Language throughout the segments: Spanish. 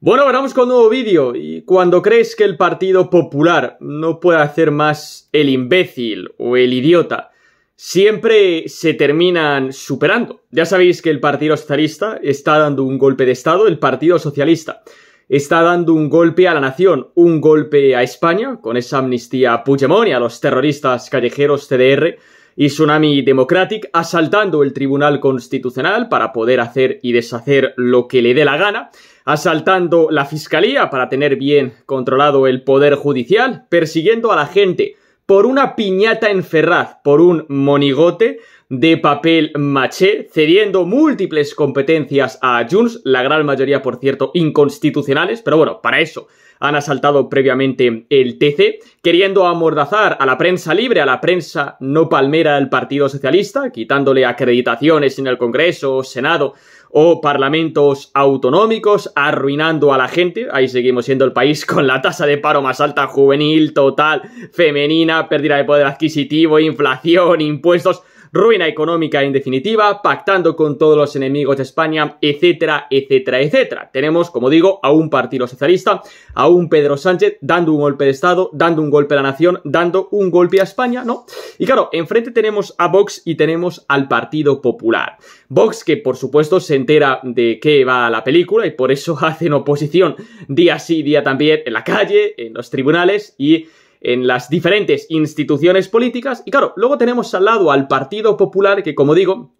Bueno, vamos con un nuevo vídeo. Y cuando crees que el Partido Popular no puede hacer más el imbécil o el idiota, siempre se terminan superando. Ya sabéis que el Partido Socialista está dando un golpe de Estado, el Partido Socialista está dando un golpe a la nación, un golpe a España, con esa amnistía a y a los terroristas callejeros CDR, y Tsunami Democratic asaltando el Tribunal Constitucional para poder hacer y deshacer lo que le dé la gana, asaltando la Fiscalía para tener bien controlado el Poder Judicial, persiguiendo a la gente por una piñata en Ferraz, por un monigote, de papel maché, cediendo múltiples competencias a Junts, la gran mayoría, por cierto, inconstitucionales, pero bueno, para eso han asaltado previamente el TC, queriendo amordazar a la prensa libre, a la prensa no palmera del Partido Socialista, quitándole acreditaciones en el Congreso, Senado o parlamentos autonómicos, arruinando a la gente. Ahí seguimos siendo el país con la tasa de paro más alta juvenil, total, femenina, pérdida de poder adquisitivo, inflación, impuestos ruina económica en definitiva, pactando con todos los enemigos de España, etcétera, etcétera, etcétera. Tenemos, como digo, a un partido socialista, a un Pedro Sánchez dando un golpe de Estado, dando un golpe a la nación, dando un golpe a España, ¿no? Y claro, enfrente tenemos a Vox y tenemos al Partido Popular. Vox que, por supuesto, se entera de qué va la película y por eso hacen oposición día sí, día también en la calle, en los tribunales y en las diferentes instituciones políticas. Y claro, luego tenemos al lado al Partido Popular, que como digo,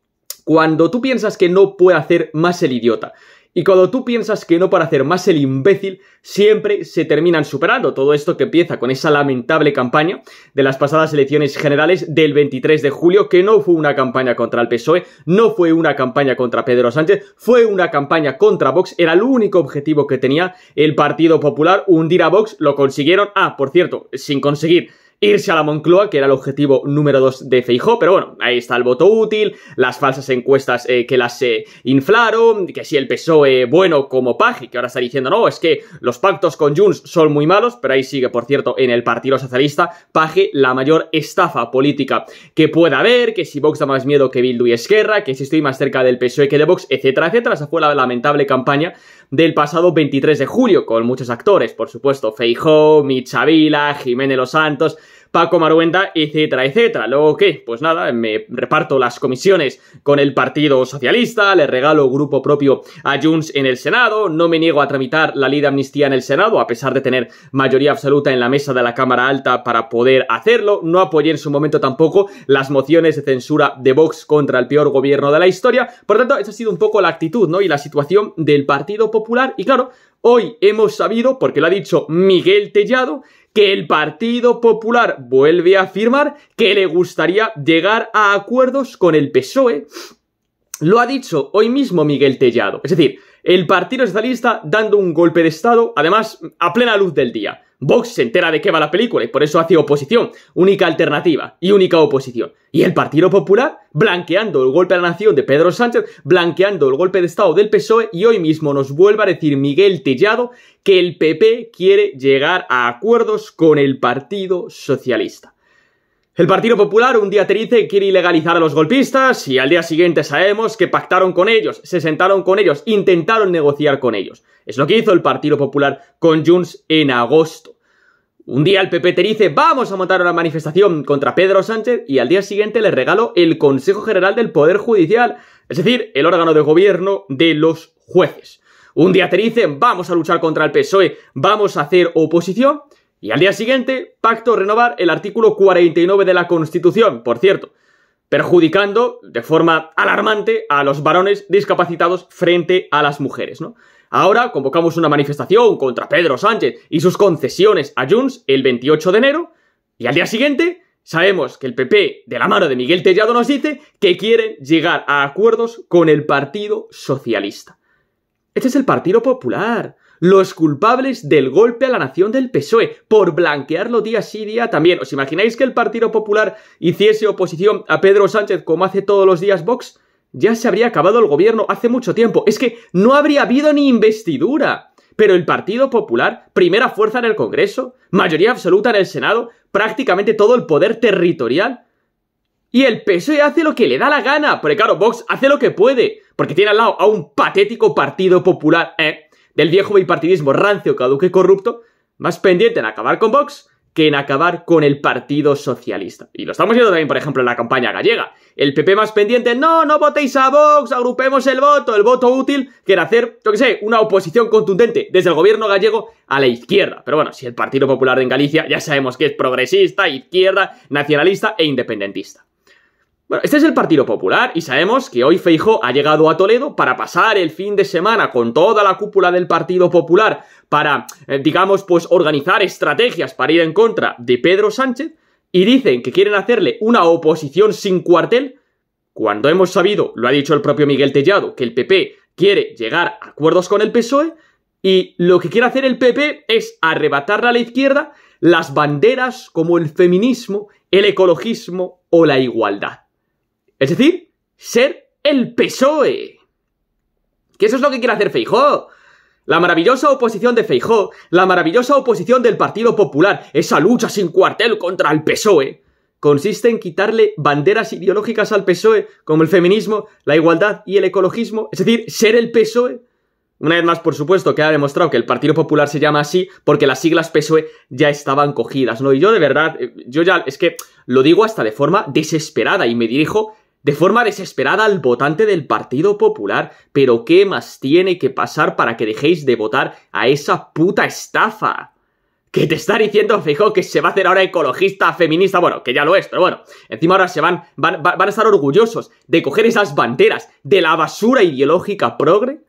cuando tú piensas que no puede hacer más el idiota, y cuando tú piensas que no para hacer más el imbécil, siempre se terminan superando. Todo esto que empieza con esa lamentable campaña de las pasadas elecciones generales del 23 de julio, que no fue una campaña contra el PSOE, no fue una campaña contra Pedro Sánchez, fue una campaña contra Vox, era el único objetivo que tenía el Partido Popular, hundir a Vox, lo consiguieron, ah, por cierto, sin conseguir irse a la Moncloa, que era el objetivo número 2 de Feijó, pero bueno, ahí está el voto útil, las falsas encuestas eh, que las eh, inflaron, que si el PSOE bueno como Paje, que ahora está diciendo, no, es que los pactos con Junts son muy malos, pero ahí sigue, por cierto, en el Partido Socialista, paje la mayor estafa política que pueda haber, que si Vox da más miedo que Bildu y Esquerra, que si estoy más cerca del PSOE que de Vox, etcétera, etcétera, esa fue la lamentable campaña del pasado 23 de julio, con muchos actores, por supuesto, Feijó, Michavila, Jiménez Los Santos, Paco Maruenda, etcétera, etcétera. Luego, ¿qué? Pues nada, me reparto las comisiones con el Partido Socialista, le regalo grupo propio a Junts en el Senado, no me niego a tramitar la ley de amnistía en el Senado, a pesar de tener mayoría absoluta en la mesa de la Cámara Alta para poder hacerlo, no apoyé en su momento tampoco las mociones de censura de Vox contra el peor gobierno de la historia, por tanto, esa ha sido un poco la actitud, ¿no? Y la situación del Partido Popular, y claro, Hoy hemos sabido, porque lo ha dicho Miguel Tellado, que el Partido Popular vuelve a afirmar que le gustaría llegar a acuerdos con el PSOE. Lo ha dicho hoy mismo Miguel Tellado. Es decir, el Partido Socialista dando un golpe de Estado, además, a plena luz del día. Vox se entera de qué va la película y por eso hace oposición, única alternativa y única oposición. Y el Partido Popular, blanqueando el golpe a la nación de Pedro Sánchez, blanqueando el golpe de Estado del PSOE y hoy mismo nos vuelve a decir Miguel Tellado que el PP quiere llegar a acuerdos con el Partido Socialista. El Partido Popular un día te dice quiere ilegalizar a los golpistas y al día siguiente sabemos que pactaron con ellos, se sentaron con ellos, intentaron negociar con ellos. Es lo que hizo el Partido Popular con Junts en agosto. Un día el PP te dice vamos a montar una manifestación contra Pedro Sánchez y al día siguiente le regaló el Consejo General del Poder Judicial, es decir, el órgano de gobierno de los jueces. Un día te dicen vamos a luchar contra el PSOE, vamos a hacer oposición y al día siguiente, pacto renovar el artículo 49 de la Constitución, por cierto, perjudicando de forma alarmante a los varones discapacitados frente a las mujeres, Ahora convocamos una manifestación contra Pedro Sánchez y sus concesiones a Junts el 28 de enero, y al día siguiente Sabemos que el PP, de la mano de Miguel Tellado, nos dice que quieren llegar a acuerdos con el Partido Socialista. Este es el Partido Popular los culpables del golpe a la nación del PSOE por blanquearlo día sí día también. ¿Os imagináis que el Partido Popular hiciese oposición a Pedro Sánchez como hace todos los días Vox? Ya se habría acabado el gobierno hace mucho tiempo. Es que no habría habido ni investidura. Pero el Partido Popular, primera fuerza en el Congreso, mayoría absoluta en el Senado, prácticamente todo el poder territorial, y el PSOE hace lo que le da la gana. Porque claro, Vox hace lo que puede. Porque tiene al lado a un patético Partido Popular, eh, del viejo bipartidismo rancio, caduque y corrupto, más pendiente en acabar con Vox que en acabar con el Partido Socialista. Y lo estamos viendo también, por ejemplo, en la campaña gallega. El PP más pendiente, no, no votéis a Vox, agrupemos el voto, el voto útil, que era hacer, yo qué sé, una oposición contundente desde el gobierno gallego a la izquierda. Pero bueno, si el Partido Popular en Galicia ya sabemos que es progresista, izquierda, nacionalista e independentista. Bueno, este es el Partido Popular y sabemos que hoy Feijo ha llegado a Toledo para pasar el fin de semana con toda la cúpula del Partido Popular para, eh, digamos, pues organizar estrategias para ir en contra de Pedro Sánchez y dicen que quieren hacerle una oposición sin cuartel cuando hemos sabido, lo ha dicho el propio Miguel Tellado, que el PP quiere llegar a acuerdos con el PSOE y lo que quiere hacer el PP es arrebatarle a la izquierda las banderas como el feminismo, el ecologismo o la igualdad. Es decir, ser el PSOE. Que eso es lo que quiere hacer Feijó. La maravillosa oposición de Feijó, la maravillosa oposición del Partido Popular, esa lucha sin cuartel contra el PSOE, consiste en quitarle banderas ideológicas al PSOE, como el feminismo, la igualdad y el ecologismo, es decir, ser el PSOE. Una vez más, por supuesto, que ha demostrado que el Partido Popular se llama así porque las siglas PSOE ya estaban cogidas, ¿no? Y yo de verdad, eh, yo ya, es que lo digo hasta de forma desesperada y me dirijo de forma desesperada al votante del Partido Popular, pero ¿qué más tiene que pasar para que dejéis de votar a esa puta estafa? Que te está diciendo Fijo que se va a hacer ahora ecologista, feminista, bueno, que ya lo es, pero bueno, encima ahora se van, van, van a estar orgullosos de coger esas banderas de la basura ideológica progre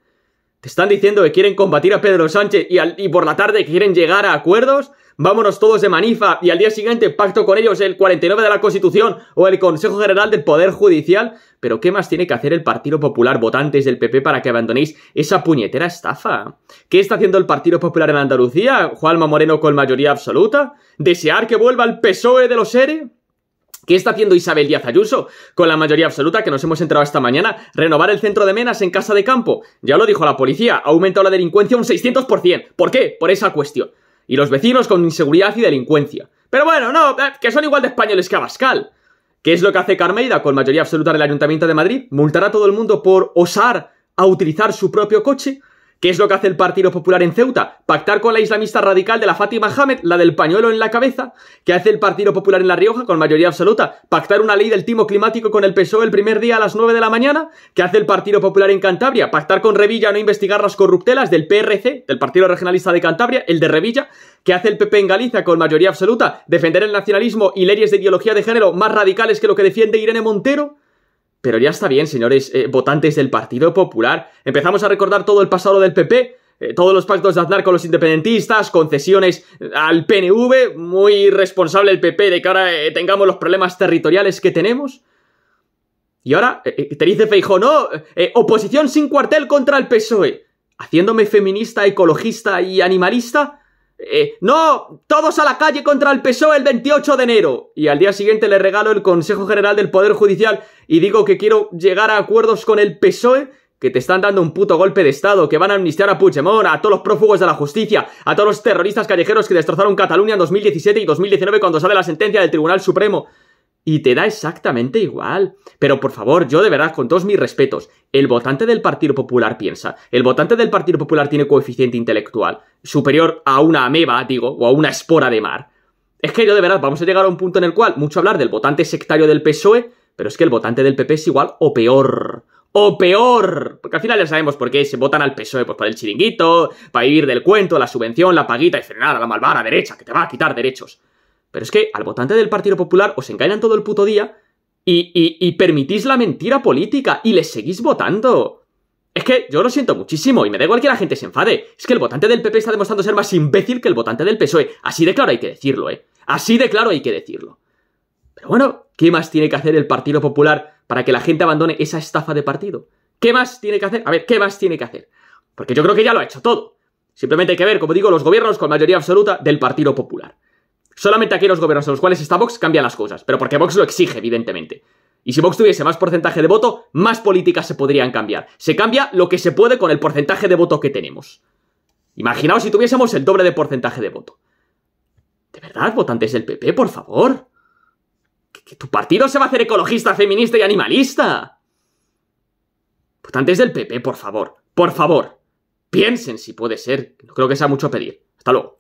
te están diciendo que quieren combatir a Pedro Sánchez y, y por la tarde quieren llegar a acuerdos. Vámonos todos de manifa y al día siguiente pacto con ellos el 49 de la Constitución o el Consejo General del Poder Judicial. Pero ¿qué más tiene que hacer el Partido Popular, votantes del PP, para que abandonéis esa puñetera estafa? ¿Qué está haciendo el Partido Popular en Andalucía? ¿Juanma Moreno con mayoría absoluta? ¿Desear que vuelva el PSOE de los ERE? ¿Qué está haciendo Isabel Díaz Ayuso? Con la mayoría absoluta que nos hemos entrado esta mañana, renovar el centro de Menas en Casa de Campo. Ya lo dijo la policía, ha aumentado la delincuencia un 600%. ¿Por qué? Por esa cuestión. Y los vecinos con inseguridad y delincuencia. Pero bueno, no, eh, que son igual de españoles que Abascal. ¿Qué es lo que hace Carmeida con mayoría absoluta del Ayuntamiento de Madrid? multará a todo el mundo por osar a utilizar su propio coche? ¿Qué es lo que hace el Partido Popular en Ceuta? Pactar con la islamista radical de la Fátima Hamed, la del pañuelo en la cabeza. ¿Qué hace el Partido Popular en La Rioja con mayoría absoluta? Pactar una ley del timo climático con el PSOE el primer día a las 9 de la mañana. ¿Qué hace el Partido Popular en Cantabria? Pactar con Revilla no investigar las corruptelas del PRC, del Partido Regionalista de Cantabria, el de Revilla. ¿Qué hace el PP en Galicia con mayoría absoluta? Defender el nacionalismo y leyes de ideología de género más radicales que lo que defiende Irene Montero. Pero ya está bien, señores eh, votantes del Partido Popular. Empezamos a recordar todo el pasado del PP, eh, todos los pactos de Aznar con los independentistas, concesiones eh, al PNV, muy responsable el PP de que ahora tengamos los problemas territoriales que tenemos. Y ahora te dice Feijo, no, oposición sin cuartel contra el PSOE. ¿Haciéndome feminista, ecologista y animalista? Eh, no, todos a la calle contra el PSOE el 28 de enero. Y al día siguiente le regalo el Consejo General del Poder Judicial y digo que quiero llegar a acuerdos con el PSOE que te están dando un puto golpe de estado, que van a amnistiar a Puigdemont, a todos los prófugos de la justicia, a todos los terroristas callejeros que destrozaron Cataluña en 2017 y 2019 cuando sale la sentencia del Tribunal Supremo y te da exactamente igual. Pero por favor, yo de verdad, con todos mis respetos, el votante del Partido Popular piensa, el votante del Partido Popular tiene coeficiente intelectual superior a una ameba, digo, o a una espora de mar. Es que yo de verdad, vamos a llegar a un punto en el cual mucho hablar del votante sectario del PSOE, pero es que el votante del PP es igual o peor. O peor, porque al final ya sabemos por qué se votan al PSOE, pues para el chiringuito, para ir del cuento, la subvención, la paguita y frenar a la malvada derecha, que te va a quitar derechos. Pero es que al votante del Partido Popular os engañan todo el puto día y, permitís la mentira política y les seguís votando. Es que yo lo siento muchísimo y me da igual que la gente se enfade. Es que el votante del PP está demostrando ser más imbécil que el votante del PSOE. Así de claro hay que decirlo, ¿eh? Así de claro hay que decirlo. Pero bueno, ¿qué más tiene que hacer el Partido Popular para que la gente abandone esa estafa de partido? ¿Qué más tiene que hacer? A ver, ¿qué más tiene que hacer? Porque yo creo que ya lo ha hecho todo. Simplemente hay que ver, como digo, los gobiernos con mayoría absoluta del Partido Popular. Solamente aquí los gobiernos en los cuales está Vox cambian las cosas, pero porque Vox lo exige, evidentemente. Y si Vox tuviese más porcentaje de voto, más políticas se podrían cambiar. Se cambia lo que se puede con el porcentaje de voto que tenemos. Imaginaos si tuviésemos el doble de porcentaje de voto. ¿De verdad, votantes del PP, por favor? ¿Que, tu partido se va a hacer ecologista, feminista y animalista? Votantes del PP, por favor. Por favor. Piensen si puede ser. No creo que sea mucho pedir. Hasta luego.